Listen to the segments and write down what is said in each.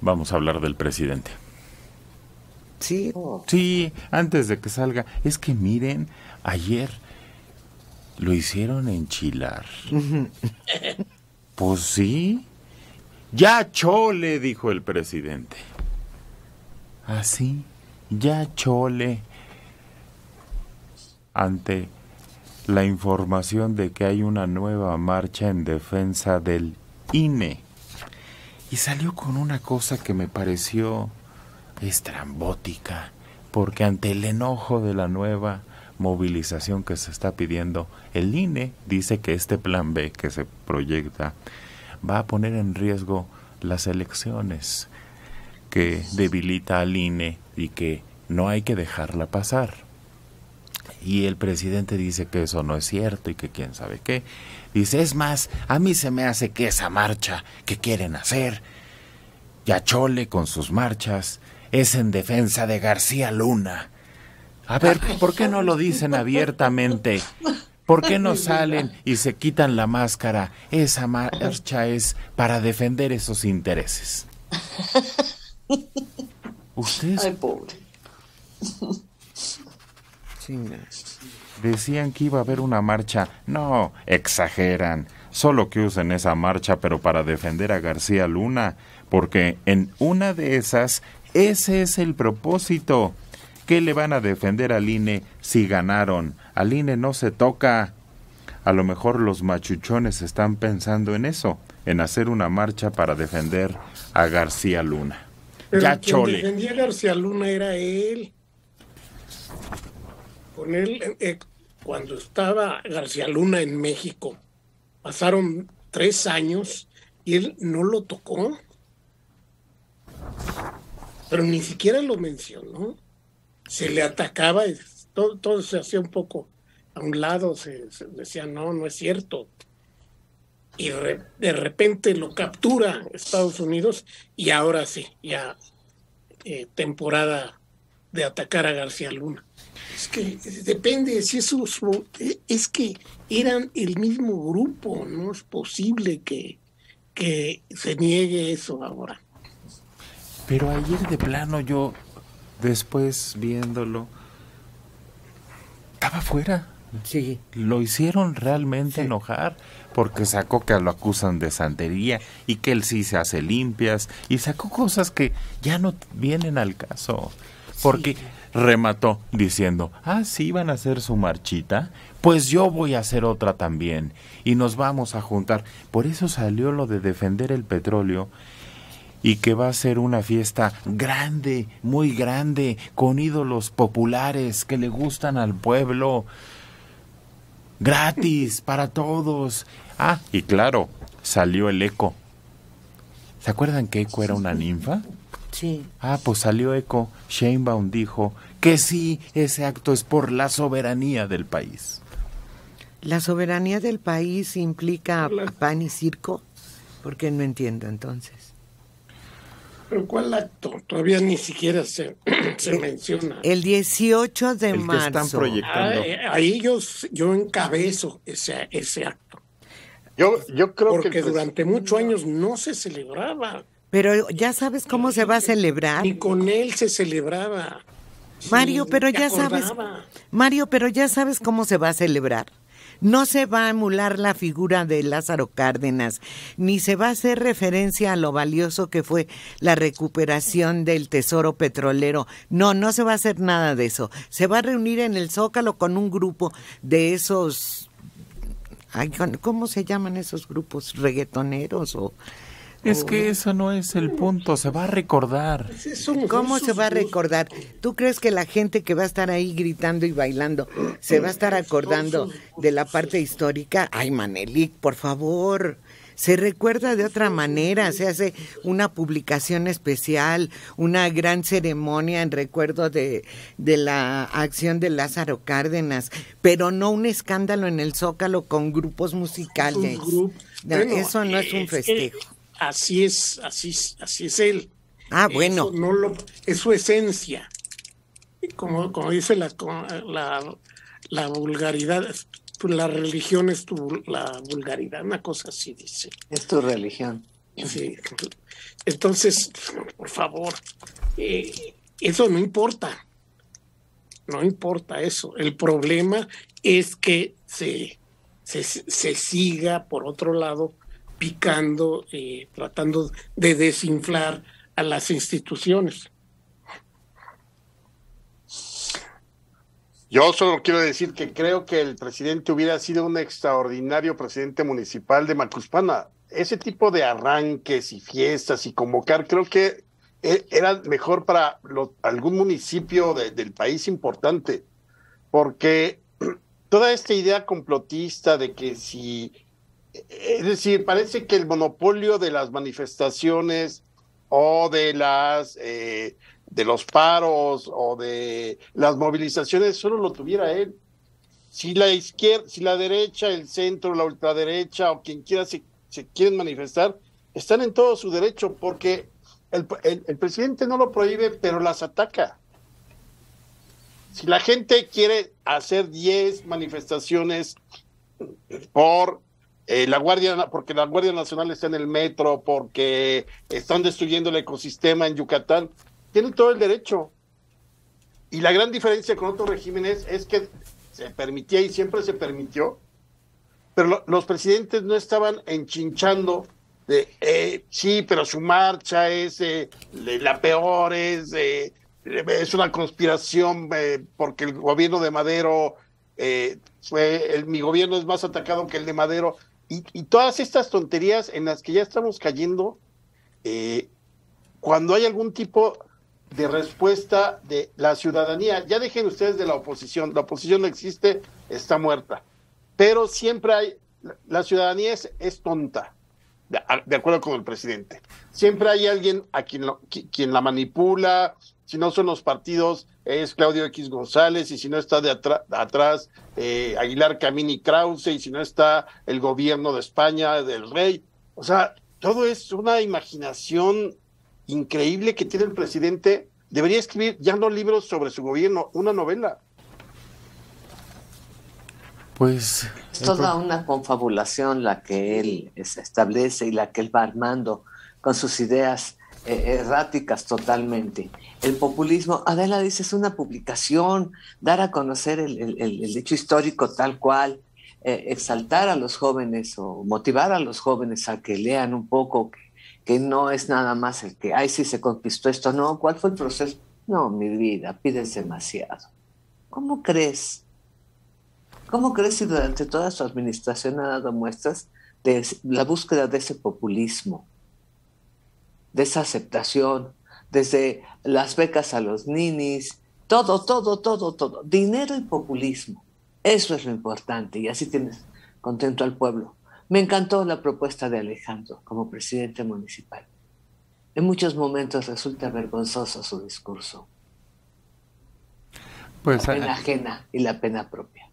vamos a hablar del presidente. Sí. Sí, antes de que salga. Es que miren, ayer lo hicieron enchilar. pues sí. Ya chole, dijo el presidente. Así, ah, ya chole. Ante la información de que hay una nueva marcha en defensa del INE y salió con una cosa que me pareció estrambótica, porque ante el enojo de la nueva movilización que se está pidiendo, el INE dice que este plan B que se proyecta va a poner en riesgo las elecciones, que debilita al INE y que no hay que dejarla pasar. Y el presidente dice que eso no es cierto y que quién sabe qué. Dice, es más, a mí se me hace que esa marcha que quieren hacer, ya chole con sus marchas, es en defensa de García Luna. A ver, ¿por qué no lo dicen abiertamente? ¿Por qué no salen y se quitan la máscara? Esa marcha es para defender esos intereses. Usted Ay, pobre. Decían que iba a haber una marcha. No, exageran. Solo que usen esa marcha, pero para defender a García Luna, porque en una de esas, ese es el propósito. ¿Qué le van a defender al INE si ganaron? Al INE no se toca. A lo mejor los machuchones están pensando en eso, en hacer una marcha para defender a García Luna. defendía a García Luna era él con él eh, eh, cuando estaba García Luna en México. Pasaron tres años y él no lo tocó. Pero ni siquiera lo mencionó. Se le atacaba, todo, se hacía un poco a un lado, se, decía, no, no es cierto. Y de repente lo captura Estados Unidos y ahora sí, ya eh, temporada de atacar a García Luna. Es que depende, si eso es que eran el mismo grupo, no es posible que, que se niegue eso ahora. Pero ayer de plano yo, después viéndolo, estaba fuera. Sí. Lo hicieron realmente enojar porque sacó que lo acusan de santería y que él sí se hace limpias y sacó cosas que ya no vienen al caso porque remató diciendo, ah, sí, van a hacer su marchita, pues yo voy a hacer otra también y nos vamos a juntar. Por eso salió lo de defender el petróleo y que va a ser una fiesta grande, muy grande, con ídolos populares que le gustan al pueblo, gratis para todos. Ah, y claro, salió el eco. ¿Se acuerdan que Eco era una ninfa? Sí. Ah, pues salió eco. Sheinbaum dijo que sí, ese acto es por la soberanía del país. ¿La soberanía del país implica pan y circo? Porque no entiendo entonces. ¿Pero cuál acto? Todavía ni siquiera se, eh, menciona. El 18 de marzo. Que están proyectando. Ah, eh, ahí, yo, encabezo ese, ese acto. Yo, yo creo Porque que... Pues durante muchos años no se celebraba. Pero ya sabes cómo se va a celebrar. Y con él se celebraba. Mario, pero ya sabes. Mario, pero ya sabes cómo se va a celebrar. No se va a emular la figura de Lázaro Cárdenas, ni se va a hacer referencia a lo valioso que fue la recuperación del tesoro petrolero. No, no se va a hacer nada de eso. Se va a reunir en el Zócalo con un grupo de esos... ¿Cómo se llaman esos grupos? ¿Reguetoneros o...? Es que eso no es el punto, se va a recordar. ¿Cómo se va a recordar? ¿Tú crees que la gente que va a estar ahí gritando y bailando se va a estar acordando de la parte histórica? Ay, Manelik, por favor se recuerda de otra manera, se hace una publicación especial, una gran ceremonia en recuerdo de, de, la acción de Lázaro Cárdenas, pero no un escándalo en el Zócalo con grupos musicales. Eso no es un festejo así es, así, así es él. Ah, bueno. no lo, es su esencia. Como, como dice la, la, vulgaridad, pues la religión es tu, la vulgaridad, una cosa así dice. Es tu religión. Entonces, por favor, eh, eso no importa. No importa eso. El problema es que se, se, se siga, por otro lado, picando, eh, tratando de desinflar a las instituciones. Yo solo quiero decir que creo que el presidente hubiera sido un extraordinario presidente municipal de Macuspana. Ese tipo de arranques y fiestas y convocar, creo que eh, era mejor para algún municipio del país importante, porque toda esta idea complotista de que si es decir, parece que el monopolio de las manifestaciones o de las eh, de los paros o de las movilizaciones solo lo tuviera él. Si la izquierda, si la derecha, el centro, la ultraderecha o quien quiera se, se quieren manifestar, están en todo su derecho porque el, el, el, presidente no lo prohíbe, pero las ataca. Si la gente quiere hacer 10 manifestaciones por eh, la Guardia, porque la Guardia Nacional está en el metro, porque están destruyendo el ecosistema en Yucatán, tienen todo el derecho. Y la gran diferencia con otros regímenes es que se permitía y siempre se permitió, pero los presidentes no estaban enchinchando de, eh, sí, pero su marcha es eh, la peor, es, es una conspiración porque el gobierno de Madero fue, mi gobierno es más atacado que el de Madero. Y, todas estas tonterías en las que ya estamos cayendo, eh, cuando hay algún tipo de respuesta de la ciudadanía, ya dejen ustedes de la oposición, la oposición no existe, está muerta, pero siempre hay, la ciudadanía es, tonta, de, acuerdo con el presidente, siempre hay alguien a quien, quien la manipula, si no son los partidos, es Claudio X González, y si no está de atrás, eh, Aguilar Camini Krause, y si no está el gobierno de España, del rey. O sea, todo es una imaginación increíble que tiene el presidente. Debería escribir ya no libros sobre su gobierno, una novela. Pues. Es toda una confabulación la que él establece y la que él va armando con sus ideas e-, erráticas totalmente. El populismo, Adela dice, es una publicación, dar a conocer el, hecho histórico tal cual, e-, exaltar a los jóvenes o motivar a los jóvenes a que lean un poco, que, que no es nada más el que, ay, sí se conquistó esto, no, ¿cuál fue el proceso? No, mi vida, pides demasiado. ¿Cómo crees? ¿Cómo crees si durante toda su administración ha dado muestras de la búsqueda de ese populismo? de esa aceptación, desde las becas a los ninis, todo, todo, todo, todo. Dinero y populismo. Eso es lo importante y así tienes contento al pueblo. Me encantó la propuesta de Alejandro como presidente municipal. En muchos momentos resulta vergonzoso su discurso. Pues, la eh, pena ajena y la pena propia.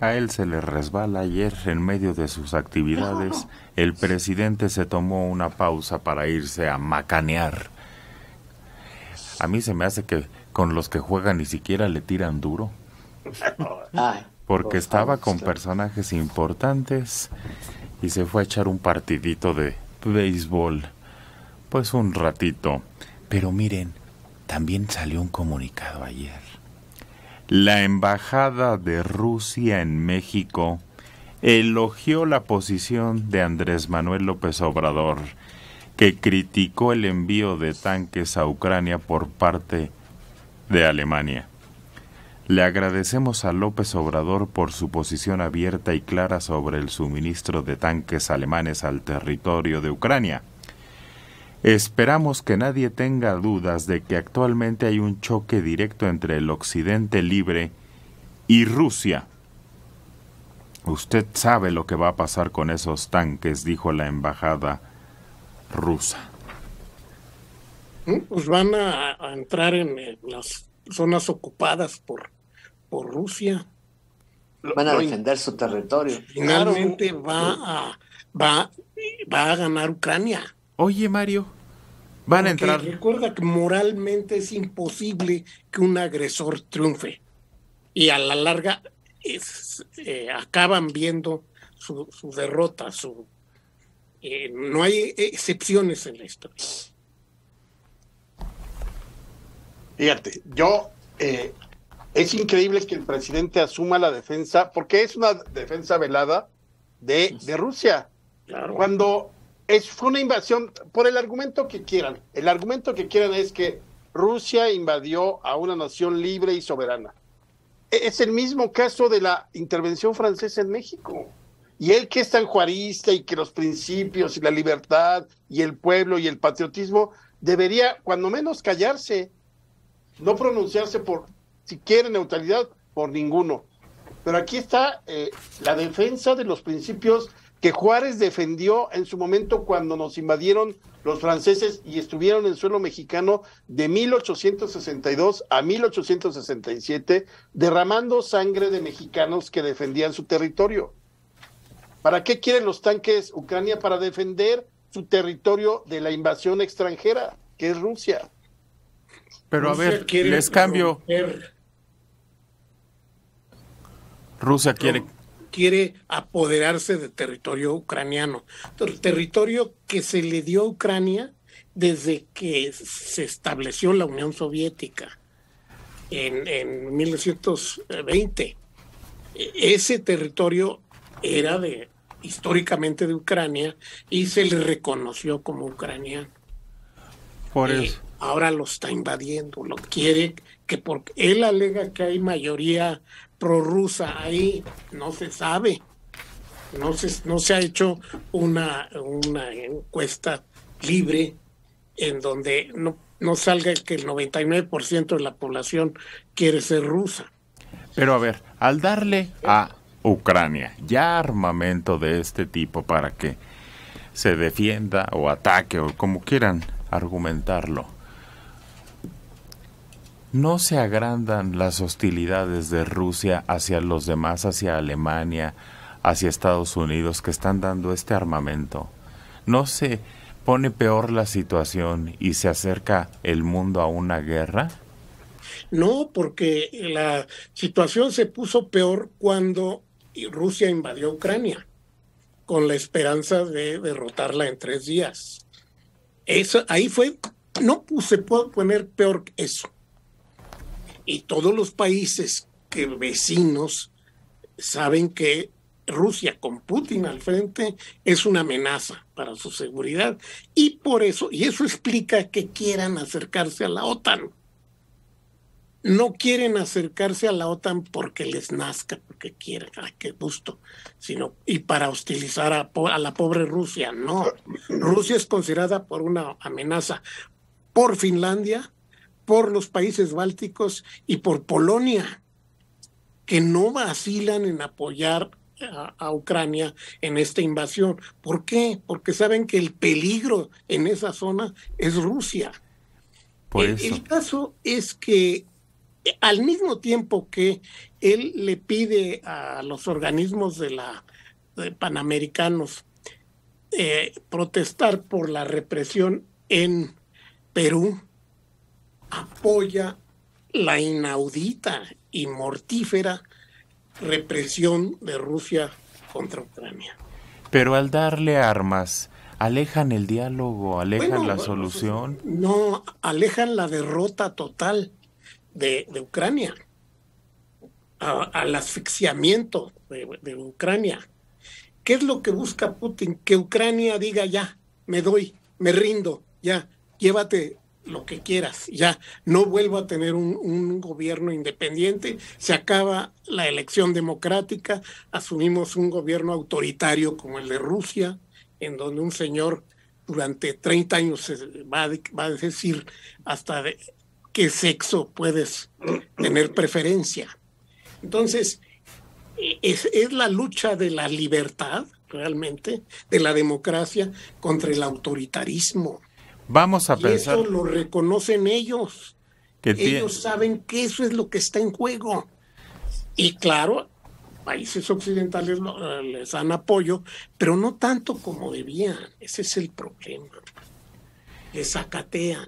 A él se le resbala ayer en medio de sus actividades. El presidente se tomó una pausa para irse a macanear. A mí se me hace que con los que juegan ni siquiera le tiran duro. Porque estaba con personajes importantes y se fue a echar un partidito de béisbol. Pues un ratito. Pero miren, también salió un comunicado ayer la Embajada de Rusia en México elogió la posición de Andrés Manuel López Obrador, que criticó el envío de tanques a Ucrania por parte de Alemania. Le agradecemos a López Obrador por su posición abierta y clara sobre el suministro de tanques alemanes al territorio de Ucrania Esperamos que nadie tenga dudas de que actualmente hay un choque directo entre el Occidente libre y Rusia. Usted sabe lo que va a pasar con esos tanques, dijo la embajada rusa. Mm, pues van a, entrar en las zonas ocupadas por, por Rusia. Van a defender su territorio. Finalmente va, va, va a ganar Ucrania. Oye, Mario, van a entrar. Recuerda que moralmente es imposible que un agresor triunfe. Y a la larga eh, acaban viendo su, derrota, su. Eh, no hay excepciones en esto. Fíjate, yo eh, es increíble que el presidente asuma la defensa, porque es una defensa velada de, de Rusia. Claro. Cuando es, fue una invasión por el argumento que quieran. El argumento que quieran es que Rusia invadió a una nación libre y soberana. E, es el mismo caso de la intervención francesa en México. Y él que es tan juarista y que los principios y la libertad y el pueblo y el patriotismo debería, cuando menos, callarse, no pronunciarse por, si quiere neutralidad, por ninguno. Pero aquí está eh, la defensa de los principios que Juárez defendió en su momento cuando nos invadieron los franceses y estuvieron en suelo mexicano de 1862 a 1867, derramando sangre de mexicanos que defendían su territorio. ¿Para qué quieren los tanques Ucrania? Para defender su territorio de la invasión extranjera, que es Rusia. Pero a ver, les cambio. Rusia quiere quiere apoderarse de territorio ucraniano. El territorio que se le dio a Ucrania desde que se estableció la Unión Soviética en, 1920. E, ese territorio era de históricamente de Ucrania y se le reconoció como ucraniano. Por eh, eso. ahora lo está invadiendo, lo quiere que porque él alega que hay mayoría prorrusa ahí, no se sabe. No se, no se ha hecho una, una encuesta libre en donde no, no salga que el 99% de la población quiere ser rusa. Pero a ver, al darle a Ucrania ya armamento de este tipo para que se defienda o ataque o como quieran argumentarlo, no se agrandan las hostilidades de Rusia hacia los demás, hacia Alemania, hacia Estados Unidos, que están dando este armamento. No se pone peor la situación y se acerca el mundo a una guerra. No, porque la situación se puso peor cuando Rusia invadió Ucrania, con la esperanza de derrotarla en tres días. Eso, ahí fue, no se puede poner peor que eso. Y todos los países que vecinos saben que Rusia con Putin al frente es una amenaza para su seguridad y por eso y eso explica que quieran acercarse a la OTAN. No quieren acercarse a la OTAN porque les nazca, porque quieren a qué gusto, sino y para hostilizar a, a la pobre Rusia, no. Rusia es considerada por una amenaza por Finlandia, por los países bálticos y por Polonia, que no vacilan en apoyar a, Ucrania en esta invasión. ¿Por qué? Porque saben que el peligro en esa zona es Rusia. el, caso es que eh, al mismo tiempo que él le pide a los organismos de la panamericanos eh, protestar por la represión en Perú, apoya la inaudita y mortífera represión de Rusia contra Ucrania. Pero al darle armas, alejan el diálogo, alejan la solución. No, alejan la derrota total de, Ucrania, al asfixiamiento de, de Ucrania. ¿Qué es lo que busca Putin? Que Ucrania diga ya, me doy, me rindo, ya, llévate lo que quieras, ya no vuelvo a tener un, gobierno independiente, se acaba la elección democrática, asumimos un gobierno autoritario como el de Rusia, en donde un señor durante 30 años va a, decir hasta qué sexo puedes tener preferencia. Entonces, e, es la lucha de la libertad realmente, de la democracia contra el autoritarismo. Vamos a y pensar. Eso lo reconocen ellos. ellos saben que eso es lo que está en juego. Y claro, países occidentales eh, les dan apoyo, pero no tanto como debían. Ese es el problema. Les acatean.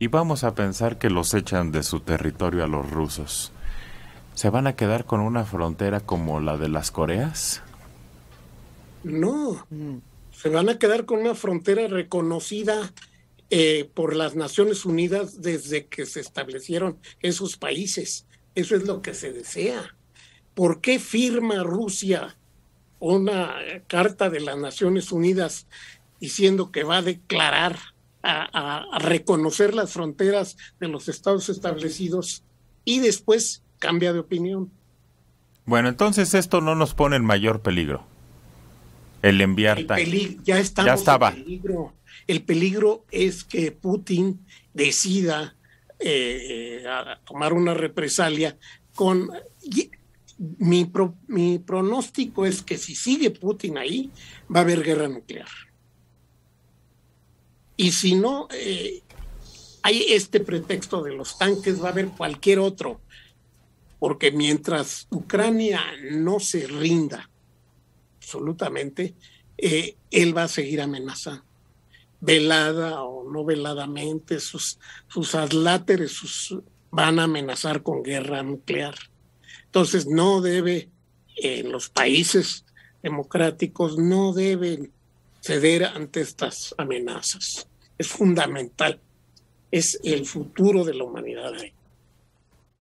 Y vamos a pensar que los echan de su territorio a los rusos. ¿Se van a quedar con una frontera como la de las Coreas? No, mm se van a quedar con una frontera reconocida eh, por las Naciones Unidas desde que se establecieron esos países. Eso es lo que se desea. ¿Por qué firma Rusia una carta de las Naciones Unidas diciendo que va a declarar, a reconocer las fronteras de los estados establecidos y después cambia de opinión? Bueno, entonces esto no nos pone en mayor peligro. El enviar ya, estaba. peligro. El peligro es que Putin decida eh, eh, tomar una represalia con mi, mi pronóstico es que si sigue Putin ahí va a haber guerra nuclear y si no eh, hay este pretexto de los tanques va a haber cualquier otro porque mientras Ucrania no se rinda absolutamente, eh, él va a seguir amenazando, velada o no veladamente, sus, sus sus, van a amenazar con guerra nuclear. Entonces no debe, en los países democráticos no deben ceder ante estas amenazas. Es fundamental, es el futuro de la humanidad ahí.